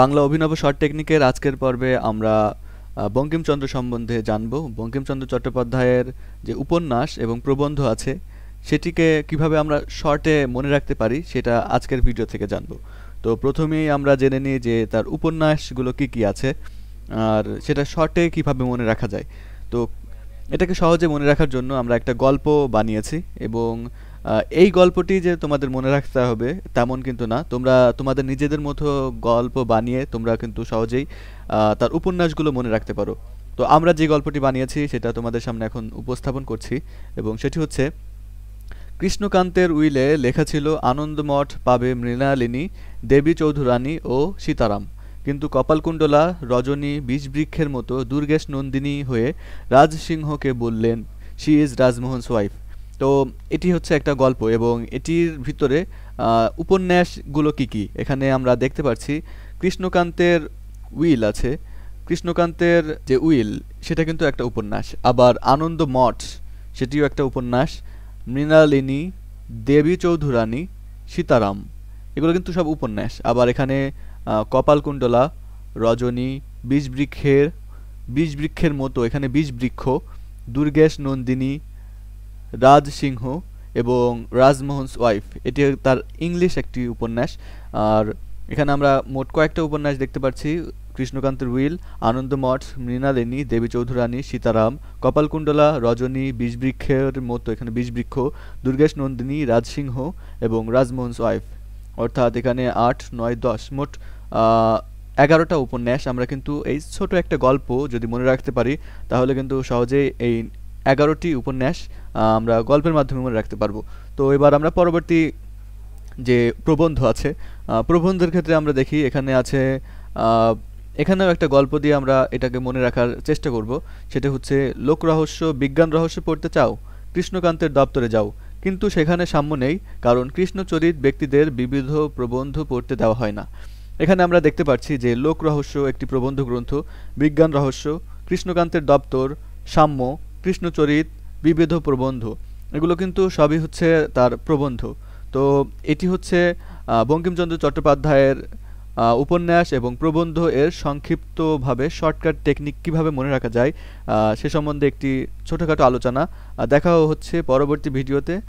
বাংলা অভিনব শর্ট টেকনিকের আজকের পর্বে আমরা বঙ্কিমচন্দ্র সম্বন্ধে জানব বঙ্কিমচন্দ্র চট্টোপাধ্যায়ের যে উপন্যাস এবং প্রবন্ধ আছে সেটিকে কিভাবে আমরা শর্টে মনে রাখতে পারি সেটা আজকের ভিডিও থেকে জানব তো প্রথমেই আমরা জেনে নিই যে তার উপন্যাসগুলো কি কি আছে আর সেটা শর্টে কিভাবে মনে রাখা যায় তো এটাকে সহজে মনে রাখার জন্য আমরা একটা গল্প বানিয়েছি এবং এই গল্পটি যে তোমাদের মনে রাখতে হবে তেমন কিন্তু না তোমরা তোমাদের নিজেদের মতো গল্প বানিয়ে তোমরা কিন্তু সহজেই তার উপন্যাসগুলো মনে রাখতে পারো তো আমরা যে গল্পটি বানিয়েছি সেটা তোমাদের সামনে এখন উপস্থাপন করছি এবং সেটি হচ্ছে কৃষ্ণকান্তের উইলে লেখা ছিল আনন্দমঠ পাবে মৃণালিনী দেবী চৌধুরানী ও সীতারাম কিন্তু কপালকুণ্ডলা রজনী বিষবৃক্ষের মতো দুর্গেশ নন্দিনী হয়ে রাজসিংহকে বললেন শি ইজ রাজমোহন সোয়াইফ তো এটি হচ্ছে একটা গল্প এবং এটির ভিতরে উপন্যাসগুলো কি কি এখানে আমরা দেখতে পাচ্ছি কৃষ্ণকান্তের উইল আছে কৃষ্ণকান্তের যে উইল সেটা কিন্তু একটা উপন্যাস আবার আনন্দ মঠ সেটিও একটা উপন্যাস মৃণালিনী দেবী চৌধুরানী সীতারাম এগুলো কিন্তু সব উপন্যাস আবার এখানে কপালকুণ্ডলা রজনী বীজবৃক্ষের বীজবৃক্ষের মতো এখানে বীজবৃক্ষ দুর্গেশ নন্দিনী রাজ সিংহ এবং রাজমোহনস ওয়াইফ এটি তার ইংলিশ একটি উপন্যাস আর এখানে আমরা মোট কয়েকটা উপন্যাস দেখতে পাচ্ছি কৃষ্ণকান্তের উইল আনন্দমঠ মৃণালিনী দেবী চৌধুরানী সীতারাম কপালকুণ্ডলা রজনী বীজবৃক্ষের মতো এখানে বীজবৃক্ষ দুর্গেশ নন্দিনী রাজসিংহ এবং রাজমোহনস ওয়াইফ অর্থাৎ এখানে আট নয় দশ মোট এগারোটা উপন্যাস আমরা কিন্তু এই ছোট একটা গল্প যদি মনে রাখতে পারি তাহলে কিন্তু সহজেই এই এগারোটি উপন্যাস আমরা গল্পের মাধ্যমে মনে রাখতে পারবো তো এবার আমরা পরবর্তী যে প্রবন্ধ আছে প্রবন্ধের ক্ষেত্রে আমরা দেখি এখানে আছে এখানেও একটা গল্প দিয়ে আমরা এটাকে মনে রাখার চেষ্টা করব সেটা হচ্ছে লোক রহস্য বিজ্ঞান রহস্য পড়তে চাও কৃষ্ণকান্তের দপ্তরে যাও কিন্তু সেখানে সাম্য নেই কারণ কৃষ্ণচরিত ব্যক্তিদের বিবিধ প্রবন্ধ পড়তে দেওয়া হয় না এখানে আমরা দেখতে পাচ্ছি যে লোক রহস্য একটি প্রবন্ধ গ্রন্থ বিজ্ঞান রহস্য কৃষ্ণকান্তের দপ্তর সাম্য কৃষ্ণচরিত বিবেধ প্রবন্ধ এগুলো কিন্তু সবই হচ্ছে তার প্রবন্ধ তো এটি হচ্ছে বঙ্কিমচন্দ্র চট্টোপাধ্যায়ের উপন্যাস এবং প্রবন্ধ এর সংক্ষিপ্তভাবে শর্টকাট টেকনিক কিভাবে মনে রাখা যায় সে সম্বন্ধে একটি ছোটোখাটো আলোচনা দেখাও হচ্ছে পরবর্তী ভিডিওতে